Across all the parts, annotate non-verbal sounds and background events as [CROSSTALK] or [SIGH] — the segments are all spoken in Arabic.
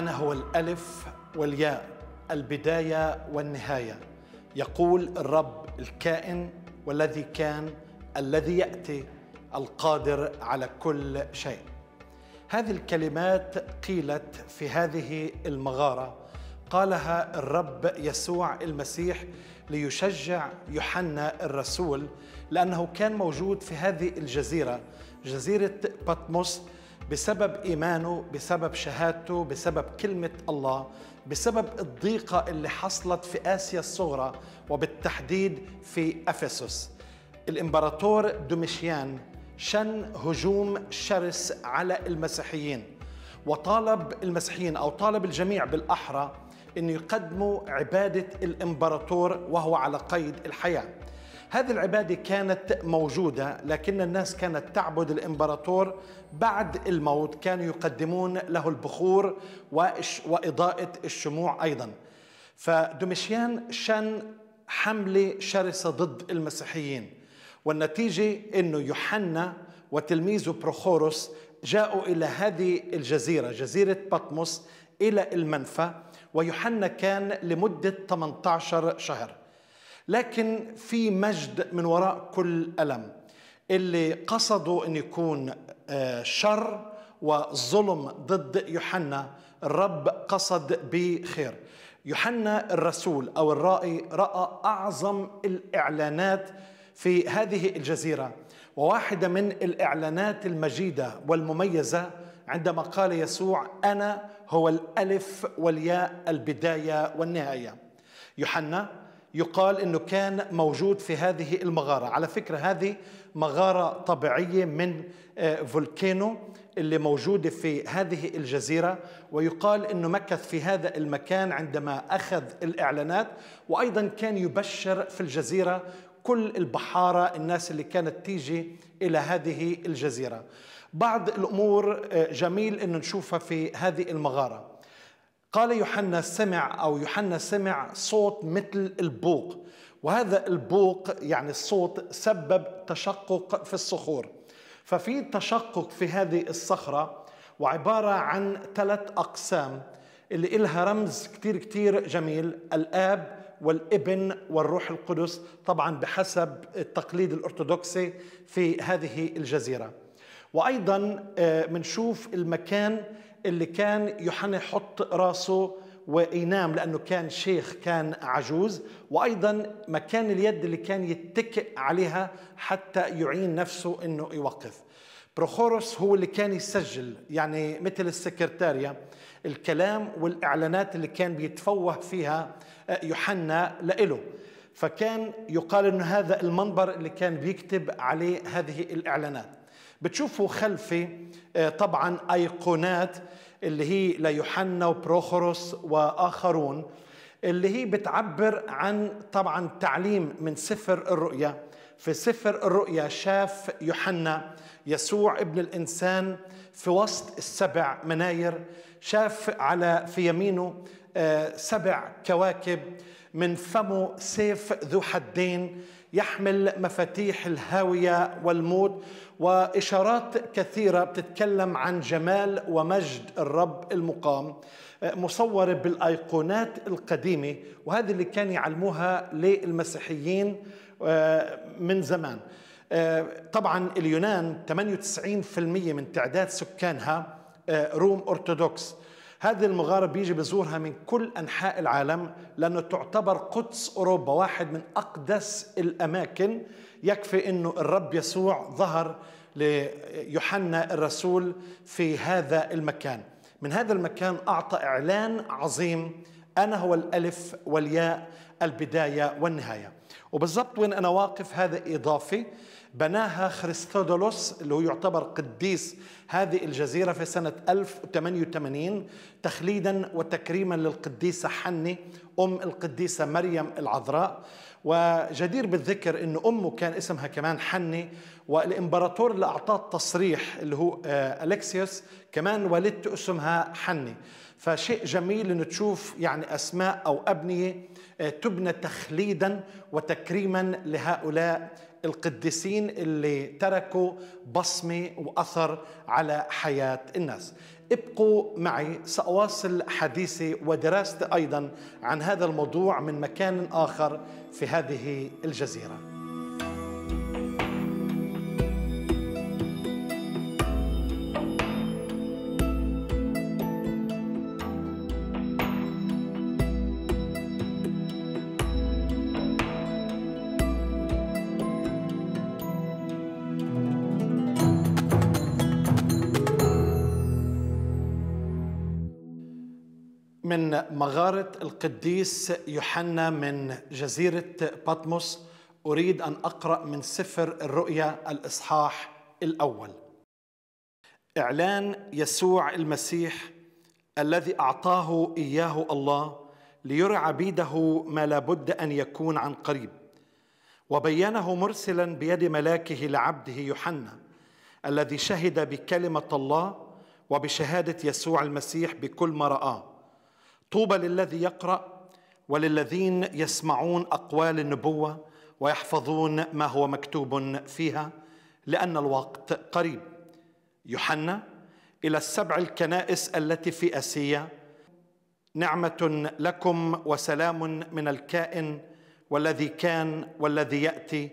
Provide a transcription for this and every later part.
القرآن هو الألف والياء البداية والنهاية يقول الرب الكائن والذي كان الذي يأتي القادر على كل شيء هذه الكلمات قيلت في هذه المغارة قالها الرب يسوع المسيح ليشجع يوحنا الرسول لأنه كان موجود في هذه الجزيرة جزيرة باتموس بسبب إيمانه بسبب شهادته بسبب كلمة الله بسبب الضيقة اللي حصلت في آسيا الصغرى وبالتحديد في أفسس الإمبراطور دوميشيان شن هجوم شرس على المسيحيين وطالب المسيحيين أو طالب الجميع بالأحرى أن يقدموا عبادة الإمبراطور وهو على قيد الحياة هذه العبادة كانت موجودة لكن الناس كانت تعبد الإمبراطور بعد الموت كانوا يقدمون له البخور وإضاءة الشموع أيضا فدوميشيان شن حملة شرسة ضد المسيحيين والنتيجة أنه يوحنا وتلميذه بروخوروس جاءوا إلى هذه الجزيرة جزيرة بطمس إلى المنفى ويوحنا كان لمدة 18 شهر لكن في مجد من وراء كل ألم اللي قصدوا أن يكون آه، شر وظلم ضد يوحنا الرب قصد بخير يوحنا الرسول أو الرائي رأى أعظم الإعلانات في هذه الجزيرة وواحدة من الإعلانات المجيدة والمميزة عندما قال يسوع أنا هو الألف والياء البداية والنهاية يوحنا يقال انه كان موجود في هذه المغاره، على فكره هذه مغاره طبيعيه من آه، فولكانو اللي موجوده في هذه الجزيره ويقال انه مكث في هذا المكان عندما اخذ الاعلانات وايضا كان يبشر في الجزيره كل البحاره الناس اللي كانت تيجي الى هذه الجزيره. بعض الامور آه، جميل انه نشوفها في هذه المغاره. قال يوحنا سمع أو يوحنا سمع صوت مثل البوق وهذا البوق يعني الصوت سبب تشقق في الصخور ففي تشقق في هذه الصخرة وعبارة عن ثلاث أقسام اللي إلها رمز كتير كتير جميل الآب والابن والروح القدس طبعا بحسب التقليد الأرثوذكسي في هذه الجزيرة وأيضا بنشوف آه، المكان اللي كان يوحنا يحط راسه وينام لانه كان شيخ كان عجوز وايضا مكان اليد اللي كان يتكئ عليها حتى يعين نفسه انه يوقف بروخوروس هو اللي كان يسجل يعني مثل السكرتاريا الكلام والاعلانات اللي كان بيتفوه فيها آه، يوحنا لإله فكان يقال انه هذا المنبر اللي كان بيكتب عليه هذه الاعلانات بتشوفوا خلفي آه، طبعا ايقونات اللي هي ليوحنا وبروخوروس واخرون اللي هي بتعبر عن طبعا تعليم من سفر الرؤيا في سفر الرؤيا شاف يوحنا يسوع ابن الانسان في وسط السبع مناير شاف على في يمينه آه، سبع كواكب من فمه سيف ذو حدين يحمل مفاتيح الهاوية والموت وإشارات كثيرة بتتكلم عن جمال ومجد الرب المقام مصورة بالأيقونات القديمة وهذه اللي كان يعلموها للمسيحيين آه، من زمان آه، طبعا اليونان 98% من تعداد سكانها آه، روم أرثوذكس هذه المغارة بيجي بزورها من كل أنحاء العالم لأنه تعتبر قدس أوروبا واحد من أقدس الأماكن يكفي أنه الرب يسوع ظهر ليوحنا الرسول في هذا المكان من هذا المكان أعطى إعلان عظيم أنا هو الألف والياء البداية والنهاية وبالضبط وين أنا واقف هذا إضافي بناها خريستودولوس اللي هو يعتبر قديس هذه الجزيرة في سنة 1088 تخليدا وتكريما للقديسة حني أم القديسة مريم العذراء وجدير بالذكر أن أمه كان اسمها كمان حني والإمبراطور اللي أعطاه التصريح اللي هو آه، أليكسيوس كمان والدته اسمها حني فشيء جميل أن تشوف يعني أسماء أو أبنية آه، تبنى تخليدا وتكريما لهؤلاء القديسين اللي تركوا بصمة وأثر على حياة الناس ابقوا معي سأواصل حديثي ودراستي أيضا عن هذا الموضوع من مكان آخر في هذه الجزيرة من مغارة القديس يوحنا من جزيرة بطمس أريد أن أقرأ من سفر الرؤيا الإصحاح الأول إعلان يسوع المسيح الذي أعطاه إياه الله ليرى عبيده ما لابد أن يكون عن قريب وبينه مرسلا بيد ملاكه لعبده يوحنا الذي شهد بكلمة الله وبشهادة يسوع المسيح بكل ما رآه طوبى للذي يقرأ وللذين يسمعون أقوال النبوة ويحفظون ما هو مكتوب فيها لأن الوقت قريب يوحنا إلى السبع الكنائس التي في أسيا نعمة لكم وسلام من الكائن والذي كان والذي يأتي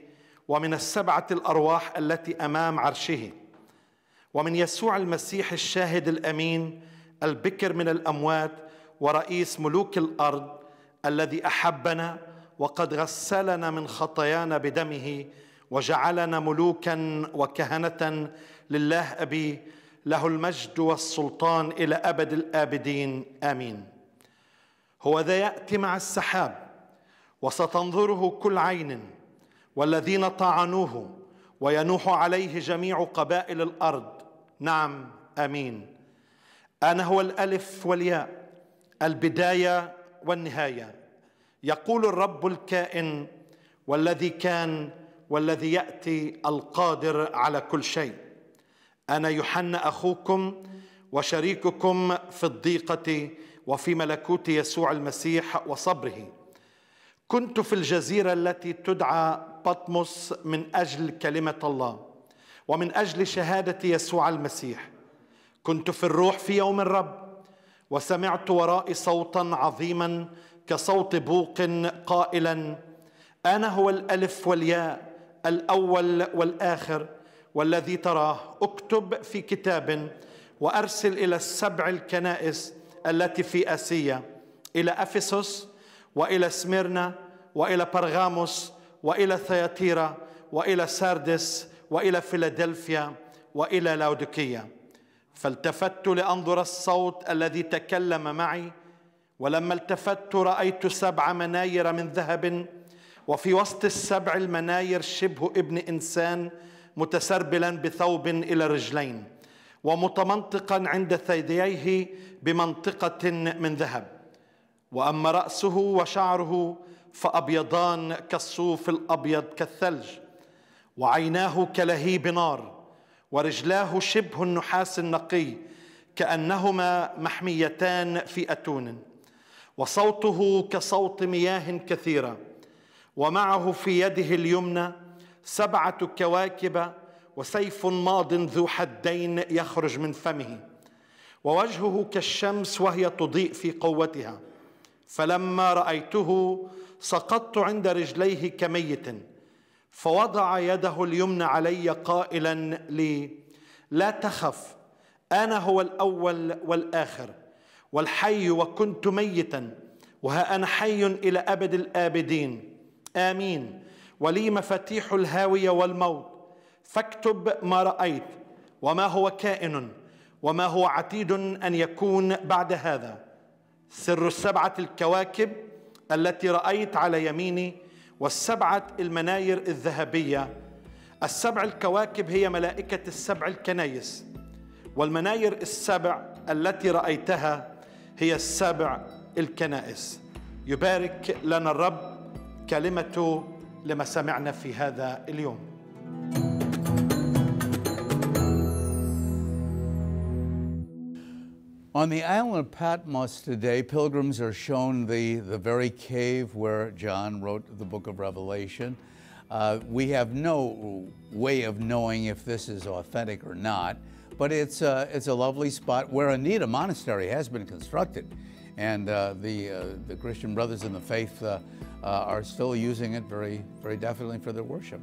ومن السبعة الأرواح التي أمام عرشه ومن يسوع المسيح الشاهد الأمين البكر من الأموات ورئيس ملوك الارض الذي احبنا وقد غسلنا من خطايانا بدمه وجعلنا ملوكا وكهنه لله ابي له المجد والسلطان الى ابد الابدين امين هو ذا ياتي مع السحاب وستنظره كل عين والذين طعنوه وينوح عليه جميع قبائل الارض نعم امين انا هو الالف والياء البدايه والنهايه يقول الرب الكائن والذي كان والذي ياتي القادر على كل شيء انا يوحنا اخوكم وشريككم في الضيقه وفي ملكوت يسوع المسيح وصبره كنت في الجزيره التي تدعى بطمس من اجل كلمه الله ومن اجل شهاده يسوع المسيح كنت في الروح في يوم الرب وسمعت ورائي صوتا عظيما كصوت بوق قائلا انا هو الالف والياء الاول والاخر والذي تراه اكتب في كتاب وارسل الى السبع الكنائس التي في اسيا الى افسس والى سميرنا والى برغاموس والى ثياتيرا والى ساردس والى فيلادلفيا والى لاوديكيه فالتفت لانظر الصوت الذي تكلم معي ولما التفت رايت سبع مناير من ذهب وفي وسط السبع المناير شبه ابن انسان متسربلا بثوب الى رجلين ومتمنطقا عند ثدييه بمنطقه من ذهب واما راسه وشعره فابيضان كالصوف الابيض كالثلج وعيناه كلهيب نار ورجلاه شبه النحاس النقي كأنهما محميتان في أتون وصوته كصوت مياه كثيرة ومعه في يده اليمنى سبعة كواكب وسيف ماض ذو حدين يخرج من فمه ووجهه كالشمس وهي تضيء في قوتها فلما رأيته سقطت عند رجليه كميت فوضع يده اليمنى علي قائلا لي لا تخف انا هو الاول والاخر والحي وكنت ميتا وها انا حي الى ابد الابدين امين ولي مفاتيح الهاويه والموت فاكتب ما رايت وما هو كائن وما هو عتيد ان يكون بعد هذا سر السبعه الكواكب التي رايت على يميني والسبعة المناير الذهبية السبع الكواكب هي ملائكة السبع الكنايس والمناير السبع التي رأيتها هي السبع الكنائس يبارك لنا الرب كلمته لما سمعنا في هذا اليوم On the island of Patmos today, pilgrims are shown the, the very cave where John wrote the book of Revelation. Uh, we have no way of knowing if this is authentic or not, but it's a, uh, it's a lovely spot where indeed a monastery has been constructed. And uh, the, uh, the Christian brothers in the faith uh, uh, are still using it very, very definitely for their worship.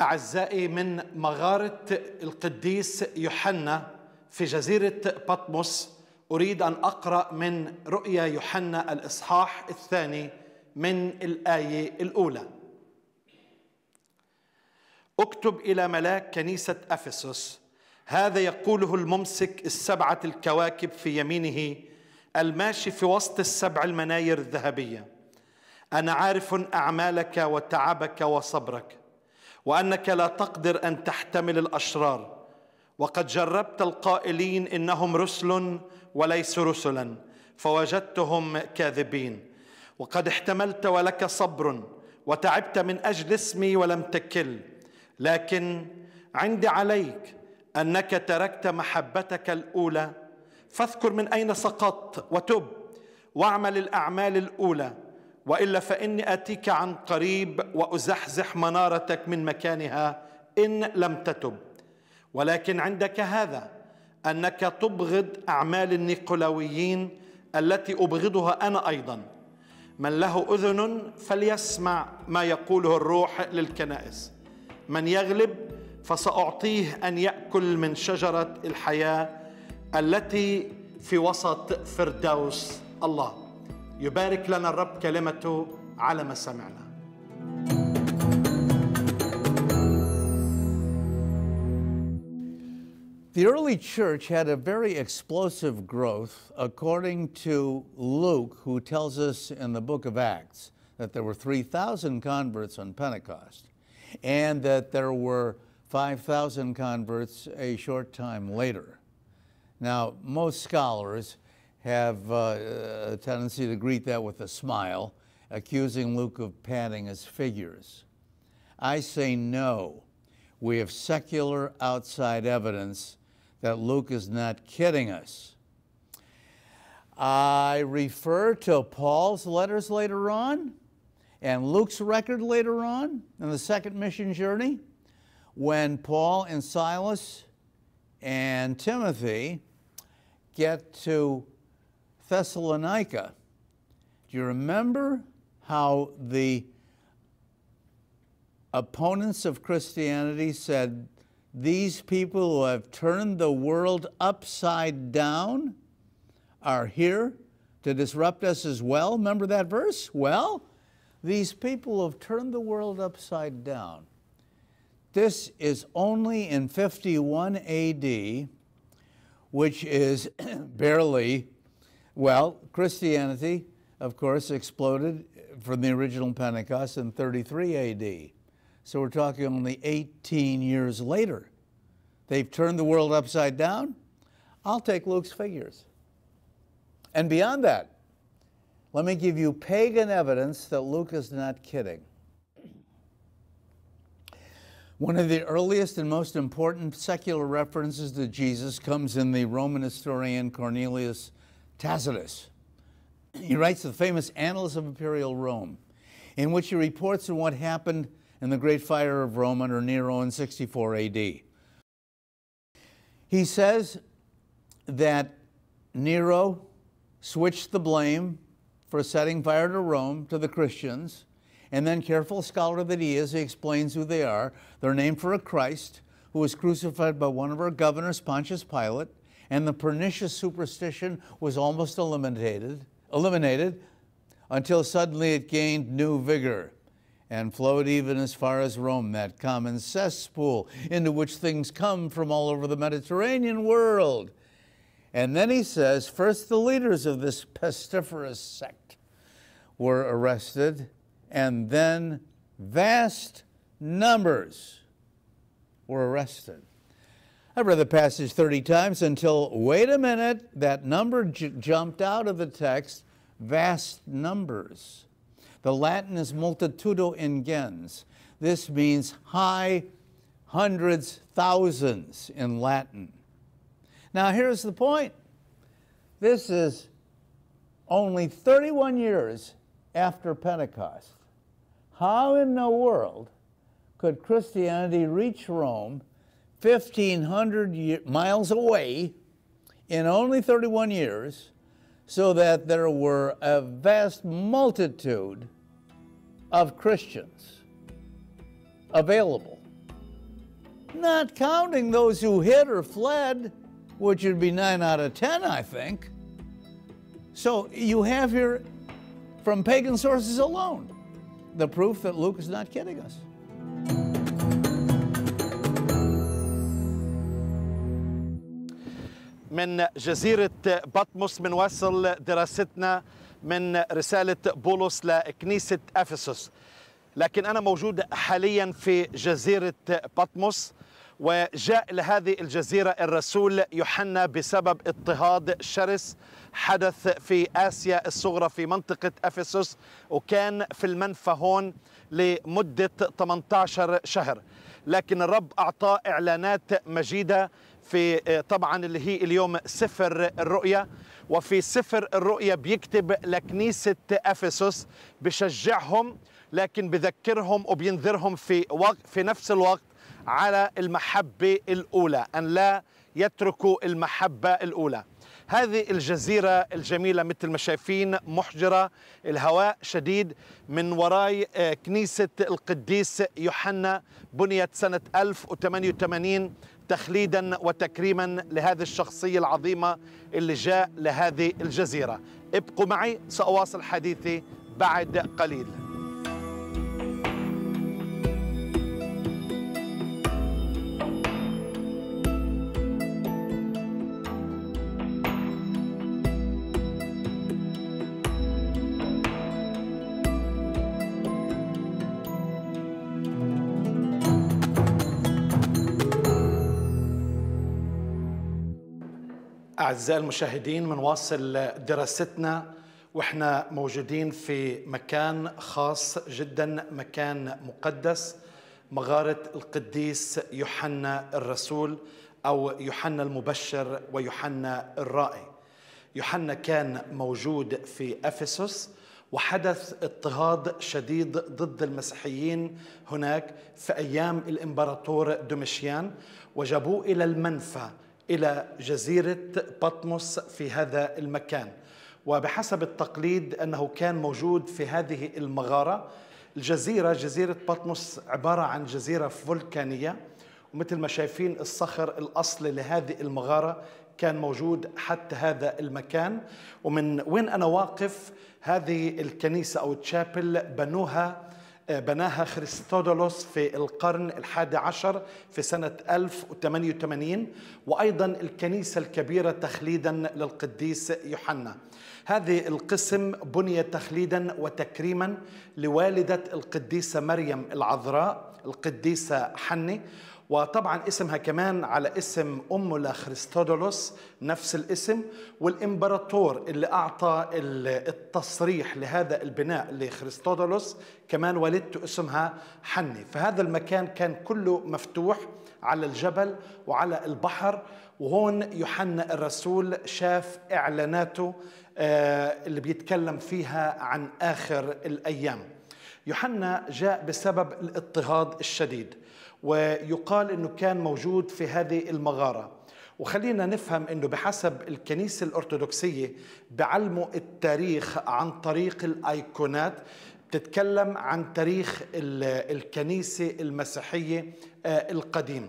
أعزائي من مغارة القديس يوحنا في جزيرة بطمس أريد أن أقرأ من رؤيا يوحنا الإصحاح الثاني من الآية الأولى اكتب إلى ملاك كنيسة أفسس هذا يقوله الممسك السبعة الكواكب في يمينه الماشي في وسط السبع المناير الذهبية أنا عارف أعمالك وتعبك وصبرك وانك لا تقدر ان تحتمل الاشرار وقد جربت القائلين انهم رسل وليسوا رسلا فوجدتهم كاذبين وقد احتملت ولك صبر وتعبت من اجل اسمي ولم تكل لكن عندي عليك انك تركت محبتك الاولى فاذكر من اين سقطت وتب واعمل الاعمال الاولى والا فاني اتيك عن قريب وازحزح منارتك من مكانها ان لم تتب ولكن عندك هذا انك تبغض اعمال النيقولاويين التي ابغضها انا ايضا من له اذن فليسمع ما يقوله الروح للكنائس من يغلب فساعطيه ان ياكل من شجره الحياه التي في وسط فردوس الله يبارك لنا الرب كلمته على ما سمعنا The early church had a very explosive growth, according to Luke, who tells us in the book of Acts that there were 3,000 converts on Pentecost and that there were 5,000 converts a short time later. Now, most scholars have uh, a tendency to greet that with a smile, accusing Luke of padding his figures. I say no. We have secular outside evidence that Luke is not kidding us. I refer to Paul's letters later on and Luke's record later on in the second mission journey when Paul and Silas and Timothy get to Thessalonica, do you remember how the opponents of Christianity said, these people who have turned the world upside down are here to disrupt us as well. Remember that verse? Well, these people have turned the world upside down. This is only in 51 AD, which is [CLEARS THROAT] barely well, Christianity, of course, exploded from the original Pentecost in 33 AD. So we're talking only 18 years later. They've turned the world upside down. I'll take Luke's figures. And beyond that, let me give you pagan evidence that Luke is not kidding. One of the earliest and most important secular references to Jesus comes in the Roman historian Cornelius Tacitus. He writes the famous Annals of Imperial Rome, in which he reports on what happened in the Great Fire of Rome under Nero in 64 AD. He says that Nero switched the blame for setting fire to Rome to the Christians, and then, careful scholar that he is, he explains who they are. They're named for a Christ who was crucified by one of our governors, Pontius Pilate, and the pernicious superstition was almost eliminated, eliminated until suddenly it gained new vigor and flowed even as far as Rome, that common cesspool into which things come from all over the Mediterranean world. And then he says, first the leaders of this pestiferous sect were arrested, and then vast numbers were arrested. I've read the passage 30 times until, wait a minute, that number jumped out of the text vast numbers. The Latin is multitudo ingens. This means high hundreds, thousands in Latin. Now, here's the point this is only 31 years after Pentecost. How in the world could Christianity reach Rome 1,500 miles away in only 31 years, so that there were a vast multitude of Christians available. Not counting those who hid or fled, which would be 9 out of 10, I think. So you have here, from pagan sources alone, the proof that Luke is not kidding us. من جزيرة بطمس بنواصل دراستنا من رسالة بولس لكنيسة أفسس لكن أنا موجود حاليا في جزيرة بطمس وجاء لهذه الجزيرة الرسول يوحنا بسبب اضطهاد شرس حدث في آسيا الصغرى في منطقة أفسس وكان في المنفى هون لمدة 18 شهر لكن الرب أعطاه إعلانات مجيدة في آه، طبعا اللي هي اليوم سفر الرؤيا وفي سفر الرؤيا بيكتب لكنيسة أفسس بشجعهم لكن بذكرهم وبينذرهم في وقت في نفس الوقت على المحبة الأولى أن لا يتركوا المحبة الأولى هذه الجزيرة الجميلة مثل ما شايفين محجرة الهواء شديد من وراي آه، كنيسة القديس يوحنا بنيت سنة 1088 تخليدا وتكريما لهذه الشخصية العظيمة اللي جاء لهذه الجزيرة ابقوا معي سأواصل حديثي بعد قليل أعزائي المشاهدين بنواصل دراستنا وإحنا موجودين في مكان خاص جدا مكان مقدس مغارة القديس يوحنا الرسول أو يوحنا المبشر ويوحنا الرائي يوحنا كان موجود في أفسس وحدث اضطهاد شديد ضد المسيحيين هناك في أيام الإمبراطور دومشيان وجابوه إلى المنفى إلى جزيرة بطمس في هذا المكان وبحسب التقليد أنه كان موجود في هذه المغارة الجزيرة جزيرة بطمس عبارة عن جزيرة فولكانية ومثل ما شايفين الصخر الأصلي لهذه المغارة كان موجود حتى هذا المكان ومن وين أنا واقف هذه الكنيسة أو تشابل بنوها آه، بناها خريستودولوس في القرن الحادي عشر في سنة 1088 وأيضا الكنيسة الكبيرة تخليدا للقديس يوحنا هذه القسم بني تخليدا وتكريما لوالدة القديسة مريم العذراء القديسة حني وطبعا اسمها كمان على اسم ام لخريستودولوس نفس الاسم والإمبراطور اللي أعطى التصريح لهذا البناء لخريستودولوس كمان والدته اسمها حني فهذا المكان كان كله مفتوح على الجبل وعلى البحر وهون يوحنا الرسول شاف إعلاناته آه، اللي بيتكلم فيها عن آخر الأيام يوحنا جاء بسبب الاضطهاد الشديد ويقال انه كان موجود في هذه المغاره وخلينا نفهم انه بحسب الكنيسه الارثوذكسيه بعلموا التاريخ عن طريق الايقونات بتتكلم عن تاريخ الكنيسه المسيحيه آه، القديم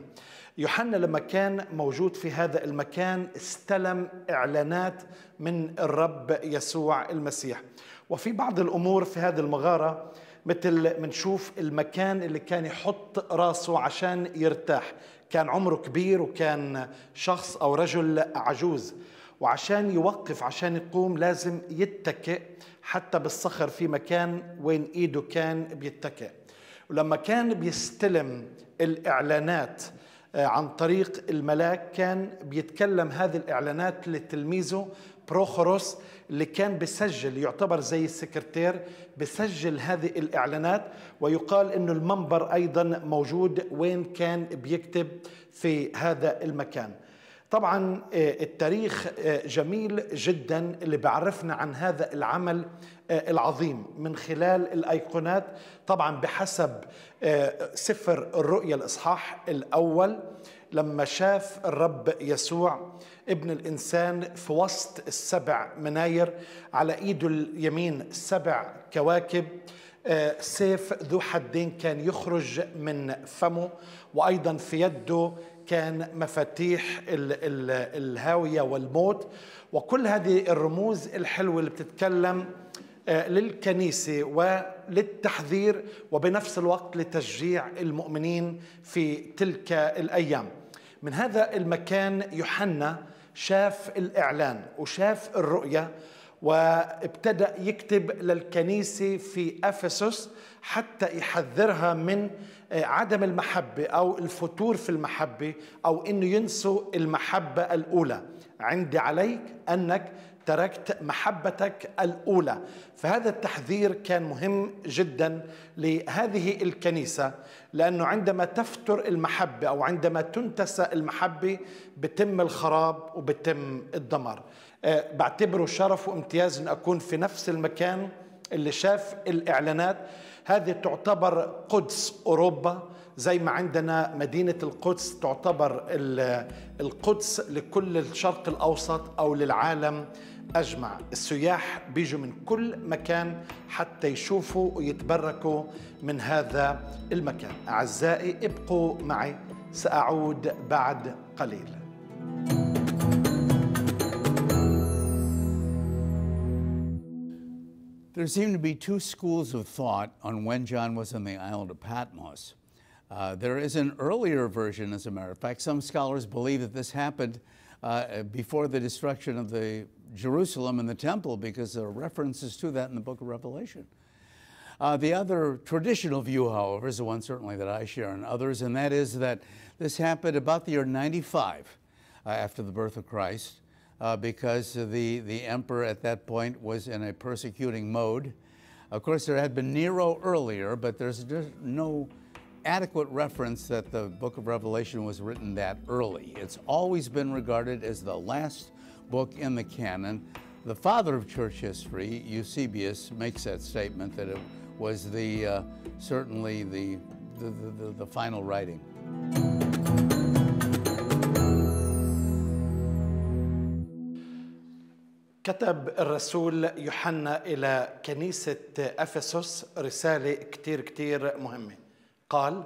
يوحنا لما كان موجود في هذا المكان استلم اعلانات من الرب يسوع المسيح وفي بعض الامور في هذه المغاره مثل منشوف المكان اللي كان يحط راسه عشان يرتاح كان عمره كبير وكان شخص أو رجل عجوز وعشان يوقف عشان يقوم لازم يتكئ حتى بالصخر في مكان وين ايده كان بيتكئ ولما كان بيستلم الاعلانات آه، عن طريق الملاك كان بيتكلم هذه الإعلانات لتلميذه بروخوروس اللي كان بسجل يعتبر زي السكرتير بسجل هذه الإعلانات ويقال أنه المنبر أيضا موجود وين كان بيكتب في هذا المكان طبعا آه، التاريخ آه، جميل جدا اللي بعرفنا عن هذا العمل آه، العظيم من خلال الايقونات طبعا بحسب آه، سفر الرؤيا الاصحاح الاول لما شاف الرب يسوع ابن الانسان في وسط السبع مناير على ايده اليمين سبع كواكب آه، سيف ذو حدين كان يخرج من فمه وايضا في يده كان مفاتيح الهاويه والموت وكل هذه الرموز الحلوه اللي بتتكلم آه، للكنيسة وللتحذير وبنفس الوقت لتشجيع المؤمنين في تلك الأيام من هذا المكان يوحنا شاف الإعلان وشاف الرؤية وابتدأ يكتب للكنيسة في أفسس حتى يحذرها من آه، عدم المحبة أو الفتور في المحبة أو أنه ينسوا المحبة الأولى عندي عليك أنك تركت محبتك الاولى فهذا التحذير كان مهم جدا لهذه الكنيسه لانه عندما تفتر المحبه او عندما تنتسى المحبه بتم الخراب وبتم الدمار أه، بعتبره شرف وامتياز ان اكون في نفس المكان اللي شاف الاعلانات هذه تعتبر قدس اوروبا زي ما عندنا مدينة القدس تعتبر القدس لكل الشرق الأوسط أو للعالم أجمع السياح بيجوا من كل مكان حتى يشوفوا ويتبركوا من هذا المكان أعزائي ابقوا معي سأعود بعد قليل There seem to be two schools of thought on when John was on the island of Patmos. Uh, there is an earlier version, as a matter of fact. Some scholars believe that this happened uh, before the destruction of the Jerusalem and the temple because there are references to that in the book of Revelation. Uh, the other traditional view, however, is the one certainly that I share and others, and that is that this happened about the year 95 uh, after the birth of Christ uh, because the, the emperor at that point was in a persecuting mode. Of course, there had been Nero earlier, but there's no adequate reference that the book of Revelation was written that early. It's always been regarded as the last book in the canon. The father of church history, Eusebius, makes that statement that it was the uh, certainly the the, the, the final writing. كتب الرسول يوحنا إلى كنيسة أفسس رسالة كتير كتير مهمة قال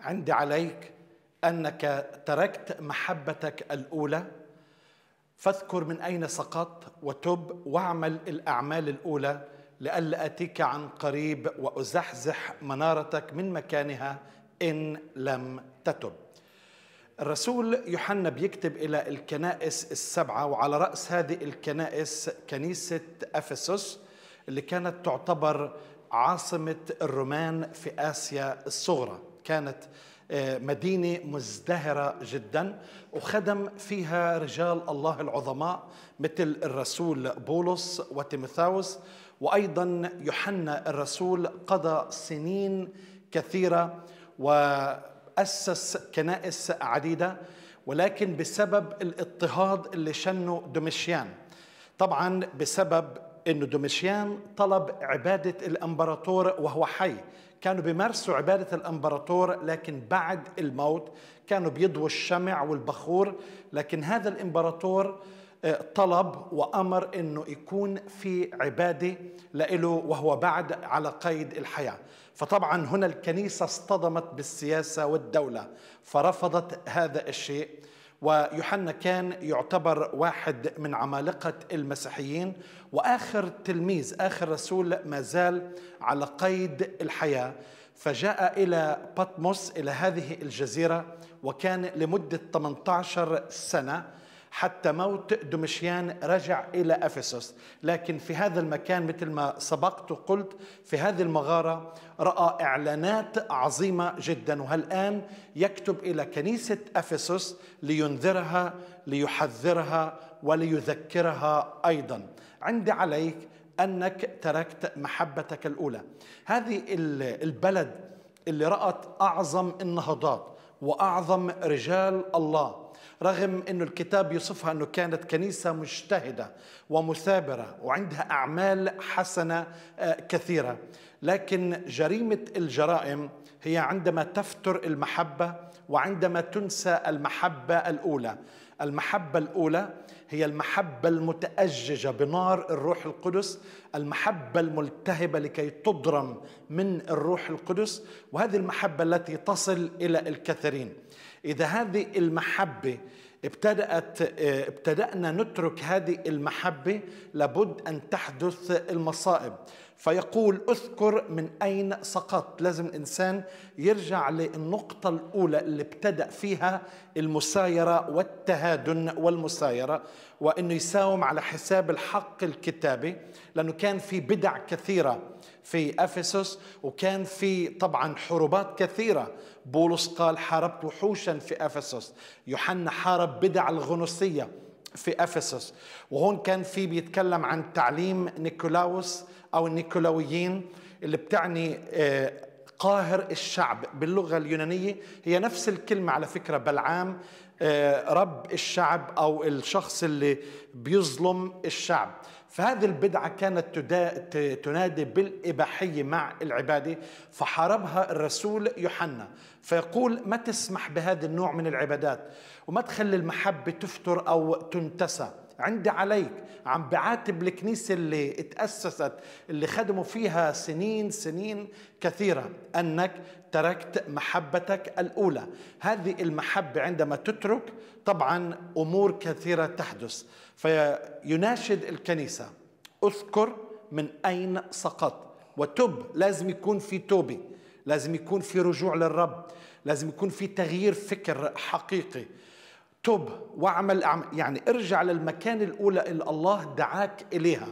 عندي عليك أنك تركت محبتك الأولى فاذكر من أين سقطت وتب واعمل الأعمال الأولى لئلا أتيك عن قريب وأزحزح منارتك من مكانها إن لم تتب الرسول يوحنا بيكتب إلى الكنائس السبعة وعلى رأس هذه الكنائس كنيسة أفسس اللي كانت تعتبر عاصمة الرومان في آسيا الصغرى كانت آه، مدينة مزدهرة جدا وخدم فيها رجال الله العظماء مثل الرسول بولس وتيموثاوس وأيضا يوحنا الرسول قضى سنين كثيرة وأسس كنائس عديدة ولكن بسبب الاضطهاد اللي شنه دومشيان طبعا بسبب أن دومشيان طلب عبادة الأمبراطور وهو حي كانوا بيمارسوا عبادة الإمبراطور لكن بعد الموت كانوا بيضووا الشمع والبخور لكن هذا الإمبراطور آه، طلب وأمر أنه يكون في عبادة لإله وهو بعد على قيد الحياة فطبعا هنا الكنيسة اصطدمت بالسياسة والدولة فرفضت هذا الشيء ويوحنا كان يعتبر واحد من عمالقة المسيحيين وآخر تلميذ آخر رسول ما زال على قيد الحياة فجاء إلى باتموس إلى هذه الجزيرة وكان لمدة 18 سنة حتى موت دومشيان رجع إلى أفسس لكن في هذا المكان مثل ما سبقت وقلت في هذه المغارة رأى إعلانات عظيمة جدا وهالآن يكتب إلى كنيسة أفسس لينذرها ليحذرها وليذكرها أيضا عندي عليك أنك تركت محبتك الأولى هذه البلد اللي رأت أعظم النهضات وأعظم رجال الله رغم أن الكتاب يصفها أنه كانت كنيسة مجتهدة ومثابرة وعندها أعمال حسنة آه، كثيرة لكن جريمة الجرائم هي عندما تفتر المحبة وعندما تنسى المحبة الأولى المحبة الأولى هي المحبة المتأججة بنار الروح القدس المحبة الملتهبة لكي تضرم من الروح القدس وهذه المحبة التي تصل إلى الكثيرين إذا هذه المحبة ابتدأت آه، ابتدأنا نترك هذه المحبة لابد أن تحدث المصائب فيقول اذكر من أين سقطت لازم الإنسان يرجع للنقطة الأولى اللي ابتدأ فيها المسايرة والتهادن والمسايرة وأنه يساوم على حساب الحق الكتابي لأنه كان في بدع كثيرة في افسس وكان في طبعا حروبات كثيره بولس قال حاربت وحوشا في افسس يوحنا حارب بدع الغنوصيه في افسس وهون كان في بيتكلم عن تعليم نيكولاوس او النيكولاويين اللي بتعني آه، قاهر الشعب باللغة اليونانية هي نفس الكلمة على فكرة بلعام آه، رب الشعب أو الشخص اللي بيظلم الشعب فهذه البدعة كانت تنادي بالإباحية مع العبادة فحاربها الرسول يوحنا فيقول ما تسمح بهذا النوع من العبادات وما تخلي المحبة تفتر أو تنتسى عندي عليك عم بعاتب الكنيسة اللي اتأسست اللي خدموا فيها سنين سنين كثيرة أنك تركت محبتك الأولى هذه المحبة عندما تترك طبعا أمور كثيرة تحدث فيناشد الكنيسة أذكر من أين سقط وتب لازم يكون في توبة لازم يكون في رجوع للرب لازم يكون في تغيير فكر حقيقي تب واعمل أعمال يعني ارجع للمكان الأولى اللي الله دعاك إليها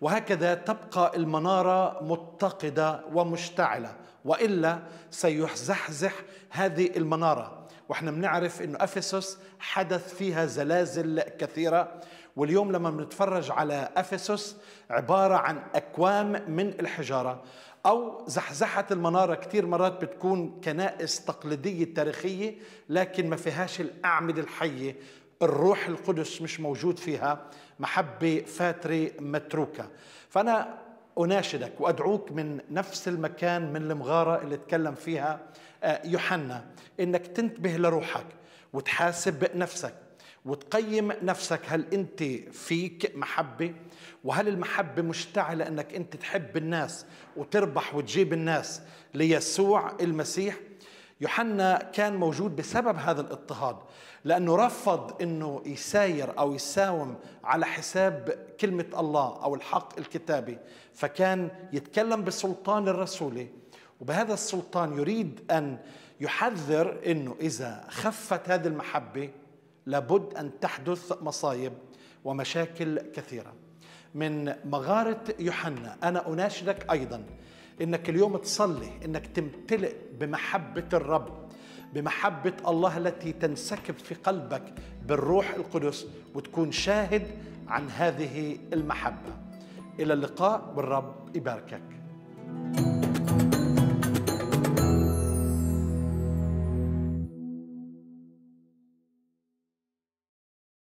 وهكذا تبقى المنارة متقدة ومشتعلة وإلا سيزحزح هذه المنارة واحنا بنعرف انه افسس حدث فيها زلازل كثيره واليوم لما بنتفرج على افسس عباره عن اكوام من الحجاره أو زحزحة المنارة كتير مرات بتكون كنائس تقليدية تاريخية لكن ما فيهاش الأعمدة الحية الروح القدس مش موجود فيها محبة فاترة متروكة فأنا أناشدك وأدعوك من نفس المكان من المغارة اللي تكلم فيها آه، يوحنا إنك تنتبه لروحك وتحاسب نفسك وتقيم نفسك هل انت فيك محبه وهل المحبه مشتعله انك انت تحب الناس وتربح وتجيب الناس ليسوع المسيح يوحنا كان موجود بسبب هذا الاضطهاد لانه رفض انه يساير او يساوم على حساب كلمه الله او الحق الكتابي فكان يتكلم بسلطان الرسولي وبهذا السلطان يريد ان يحذر انه اذا خفت هذه المحبه لابد أن تحدث مصايب ومشاكل كثيرة من مغارة يوحنا أنا أناشدك أيضا إنك اليوم تصلي إنك تمتلئ بمحبة الرب بمحبة الله التي تنسكب في قلبك بالروح القدس وتكون شاهد عن هذه المحبة إلى اللقاء والرب يباركك thank you